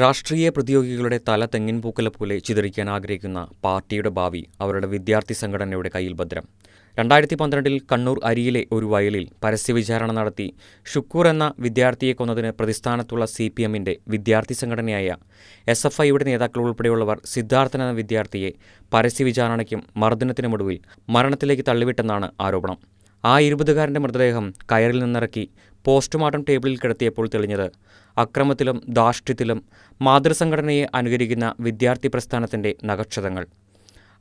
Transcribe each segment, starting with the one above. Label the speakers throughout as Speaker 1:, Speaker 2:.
Speaker 1: രാഷ്ട്രീയ പ്രതിയോഗികളുടെ തല തെങ്ങിൻ പോലെ ചിതറിക്കാൻ ആഗ്രഹിക്കുന്ന പാർട്ടിയുടെ ഭാവി അവരുടെ വിദ്യാർത്ഥി സംഘടനയുടെ കയ്യിൽ ഭദ്രം രണ്ടായിരത്തി പന്ത്രണ്ടിൽ കണ്ണൂർ അരിയിലെ ഒരു വയലിൽ പരസ്യവിചാരണ നടത്തി ഷുക്കൂർ എന്ന വിദ്യാർത്ഥിയെ കൊന്നതിന് പ്രതിസ്ഥാനത്തുള്ള സി പി എമ്മിൻ്റെ വിദ്യാർത്ഥി സംഘടനയായ എസ് എഫ് ഐയുടെ നേതാക്കൾ ഉൾപ്പെടെയുള്ളവർ സിദ്ധാർത്ഥൻ എന്ന വിദ്യാർത്ഥിയെ പരസ്യവിചാരണയ്ക്കും മർദ്ദനത്തിനുമൊടുവിൽ മരണത്തിലേക്ക് തള്ളിവിട്ടെന്നാണ് ആരോപണം ആ ഇരുപതുകാരൻ്റെ മൃതദേഹം കയറിൽ നിന്നിറക്കി പോസ്റ്റ്മോർട്ടം ടേബിളിൽ കിടത്തിയപ്പോൾ തെളിഞ്ഞത് അക്രമത്തിലും ധാർഷ്ട്യത്തിലും മാതൃസംഘടനയെ അനുകരിക്കുന്ന വിദ്യാർത്ഥി പ്രസ്ഥാനത്തിൻ്റെ നഗക്ഷതങ്ങൾ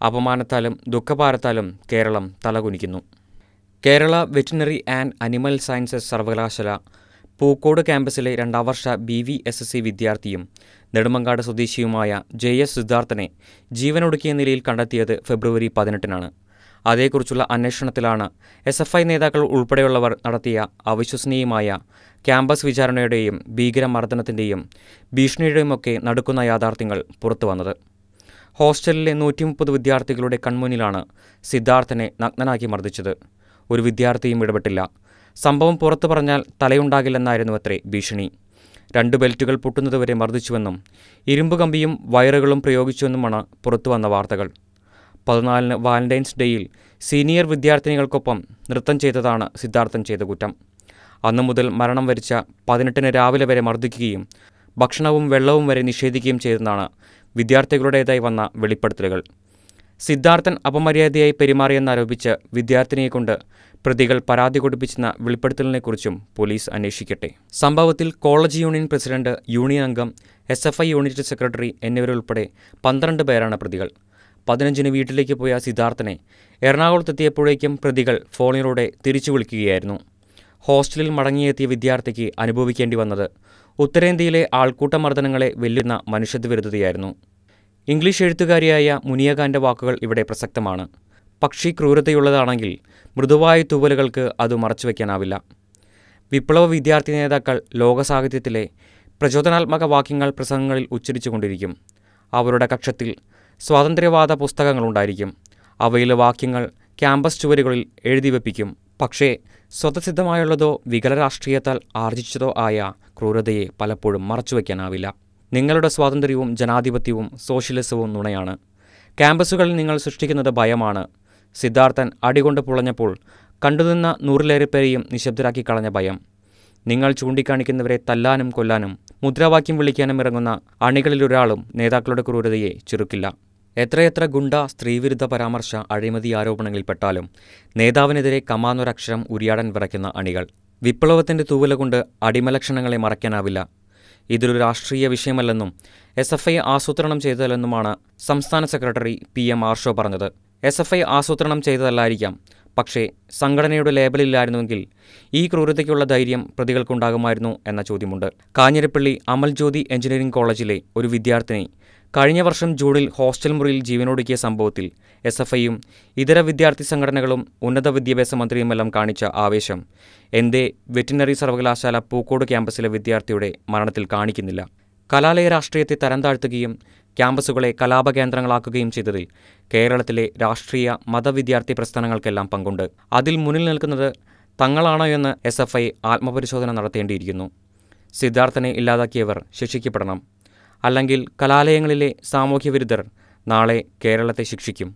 Speaker 1: അപമാനത്താലും ദുഃഖഭാരത്താലും കേരളം തലകുനിക്കുന്നു Kerala veterinary and animal sciences സർവകലാശാല പൂക്കോട് ക്യാമ്പസിലെ രണ്ടാം വർഷ B V S S C വിദ്യാർത്ഥിയും നെടുമങ്ങാട് സ്വദേശിയുമായ ജെ എസ് സിദ്ധാർത്ഥനെ ജീവനൊടുക്കിയ നിലയിൽ കണ്ടെത്തിയത് ഫെബ്രുവരി പതിനെട്ടിനാണ് അതേക്കുറിച്ചുള്ള അന്വേഷണത്തിലാണ് എസ് എഫ് ഐ നേതാക്കൾ ഉൾപ്പെടെയുള്ളവർ നടത്തിയ അവിശ്വസനീയമായ ക്യാമ്പസ് വിചാരണയുടെയും ഭീകരമർദ്ദനത്തിൻ്റെയും ഭീഷണിയുടെയുമൊക്കെ നടുക്കുന്ന യാഥാർത്ഥ്യങ്ങൾ പുറത്തു വന്നത് ഹോസ്റ്റലിലെ നൂറ്റി മുപ്പത് വിദ്യാർത്ഥികളുടെ കൺമുന്നിലാണ് സിദ്ധാർത്ഥനെ നഗ്നനാക്കി മർദ്ദിച്ചത് ഒരു വിദ്യാർത്ഥിയും ഇടപെട്ടില്ല സംഭവം പുറത്തു പറഞ്ഞാൽ തലയുണ്ടാകില്ലെന്നായിരുന്നു അത്രേ ഭീഷണി രണ്ട് ബെൽറ്റുകൾ പൊട്ടുന്നതുവരെ മർദ്ദിച്ചുവെന്നും ഇരുമ്പ് കമ്പിയും വയറുകളും പ്രയോഗിച്ചുവെന്നുമാണ് പുറത്തുവന്ന വാർത്തകൾ പതിനാലിന് വാലന്റൈൻസ് ഡേയിൽ സീനിയർ വിദ്യാർത്ഥിനികൾക്കൊപ്പം നൃത്തം ചെയ്തതാണ് സിദ്ധാർത്ഥൻ ചെയ്ത കുറ്റം അന്നു മുതൽ മരണം വരിച്ച പതിനെട്ടിന് രാവിലെ വരെ മർദ്ദിക്കുകയും ഭക്ഷണവും വെള്ളവും വരെ നിഷേധിക്കുകയും ചെയ്തെന്നാണ് വിദ്യാർത്ഥികളുടേതായി വന്ന വെളിപ്പെടുത്തലുകൾ സിദ്ധാർത്ഥൻ അപമര്യാദയായി പെരുമാറിയെന്നാരോപിച്ച് വിദ്യാർത്ഥിനിയെക്കൊണ്ട് പ്രതികൾ പരാതി കൊടുപ്പിച്ചെന്ന വെളിപ്പെടുത്തലിനെക്കുറിച്ചും പോലീസ് അന്വേഷിക്കട്ടെ സംഭവത്തിൽ കോളേജ് യൂണിയൻ പ്രസിഡന്റ് യൂണിയൻ അംഗം S F I unit secretary എന്നിവരുൾപ്പെടെ പന്ത്രണ്ട് പേരാണ് പ്രതികൾ പതിനഞ്ചിന് വീട്ടിലേക്ക് പോയ സിദ്ധാർത്ഥനെ എറണാകുളത്തെത്തിയപ്പോഴേക്കും പ്രതികൾ ഫോണിലൂടെ തിരിച്ചു വിളിക്കുകയായിരുന്നു ഹോസ്റ്റലിൽ മടങ്ങിയെത്തിയ വിദ്യാർത്ഥിക്ക് അനുഭവിക്കേണ്ടി വന്നത് ഉത്തരേന്ത്യയിലെ ആൾക്കൂട്ട മർദ്ദനങ്ങളെ വെല്ലുന്ന മനുഷ്യത്വരുതയായിരുന്നു ഇംഗ്ലീഷ് എഴുത്തുകാരിയായ മുനിയകാന്റെ വാക്കുകൾ ഇവിടെ പ്രസക്തമാണ് പക്ഷി ക്രൂരതയുള്ളതാണെങ്കിൽ മൃദുവായ തൂവലുകൾക്ക് അത് മറച്ചുവെക്കാനാവില്ല വിപ്ലവ വിദ്യാർത്ഥി നേതാക്കൾ ലോകസാഹിത്യത്തിലെ പ്രചോദനാത്മക വാക്യങ്ങൾ പ്രസംഗങ്ങളിൽ ഉച്ചരിച്ചുകൊണ്ടിരിക്കും അവരുടെ കക്ഷത്തിൽ സ്വാതന്ത്ര്യവാദ പുസ്തകങ്ങളുണ്ടായിരിക്കും അവയിലെ വാക്യങ്ങൾ ക്യാമ്പസ് ചുവരുകളിൽ എഴുതി വെപ്പിക്കും പക്ഷേ സ്വതസിദ്ധമായുള്ളതോ വികല രാഷ്ട്രീയത്താൽ ആർജിച്ചതോ ആയ ക്രൂരതയെ പലപ്പോഴും മറച്ചുവെക്കാനാവില്ല നിങ്ങളുടെ സ്വാതന്ത്ര്യവും ജനാധിപത്യവും സോഷ്യലിസവും നുണയാണ് ക്യാമ്പസുകളിൽ നിങ്ങൾ സൃഷ്ടിക്കുന്നത് ഭയമാണ് സിദ്ധാർത്ഥൻ അടികൊണ്ട് പുളഞ്ഞപ്പോൾ കണ്ടുനിന്ന നൂറിലേറെ പേരെയും നിശബ്ദരാക്കി കളഞ്ഞ ഭയം നിങ്ങൾ ചൂണ്ടിക്കാണിക്കുന്നവരെ തല്ലാനും കൊല്ലാനും മുദ്രാവാക്യം വിളിക്കാനും ഇറങ്ങുന്ന അണികളിലൊരാളും നേതാക്കളുടെ ക്രൂരതയെ ചെറുക്കില്ല എത്രയെത്ര ഗുണ്ട സ്ത്രീവിരുദ്ധ പരാമർശ അഴിമതി ആരോപണങ്ങളിൽപ്പെട്ടാലും നേതാവിനെതിരെ കമാനൊരക്ഷരം ഉരിയാടൻ വിറയ്ക്കുന്ന അണികൾ വിപ്ലവത്തിന്റെ തൂവല കൊണ്ട് അടിമലക്ഷണങ്ങളെ മറയ്ക്കാനാവില്ല ഇതൊരു രാഷ്ട്രീയ വിഷയമല്ലെന്നും എസ് എഫ് ഐ ആസൂത്രണം ചെയ്തതല്ലെന്നുമാണ് സംസ്ഥാന സെക്രട്ടറി പി എം ആർഷോ പറഞ്ഞത് എസ് എഫ് ഐ ആസൂത്രണം ചെയ്തതല്ലായിരിക്കാം പക്ഷേ സംഘടനയുടെ ലേബലില്ലായിരുന്നുവെങ്കിൽ ഈ ക്രൂരതയ്ക്കുള്ള ധൈര്യം പ്രതികൾക്കുണ്ടാകുമായിരുന്നു എന്ന ചോദ്യമുണ്ട് കാഞ്ഞിരപ്പള്ളി അമൽജ്യോതി എഞ്ചിനീയറിംഗ് കോളേജിലെ ഒരു വിദ്യാർത്ഥിനി കഴിഞ്ഞ വർഷം ജൂണിൽ ഹോസ്റ്റൽ മുറിയിൽ ജീവനൊടുക്കിയ സംഭവത്തിൽ എസ് എഫ് ഐയും ഇതര വിദ്യാർത്ഥി സംഘടനകളും ഉന്നത വിദ്യാഭ്യാസ മന്ത്രിയുമെല്ലാം കാണിച്ച ആവേശം എന്തേ വെറ്റിനറി സർവകലാശാല പൂക്കോട് ക്യാമ്പസിലെ വിദ്യാർത്ഥിയുടെ മരണത്തിൽ കാണിക്കുന്നില്ല കലാലയ രാഷ്ട്രീയത്തെ തരംതാഴ്ത്തുകയും ക്യാമ്പസുകളെ കലാപകേന്ദ്രങ്ങളാക്കുകയും ചെയ്തതിൽ കേരളത്തിലെ രാഷ്ട്രീയ മതവിദ്യാർത്ഥി പ്രസ്ഥാനങ്ങൾക്കെല്ലാം പങ്കുണ്ട് അതിൽ മുന്നിൽ നിൽക്കുന്നത് തങ്ങളാണോ എന്ന് എസ് എഫ് ഐ ആത്മപരിശോധന നടത്തേണ്ടിയിരിക്കുന്നു സിദ്ധാർത്ഥനെ ഇല്ലാതാക്കിയവർ ശിക്ഷിക്കപ്പെടണം അല്ലെങ്കിൽ കലാലയങ്ങളിലെ സാമൂഹ്യവിരുദ്ധർ നാളെ കേരളത്തെ ശിക്ഷിക്കും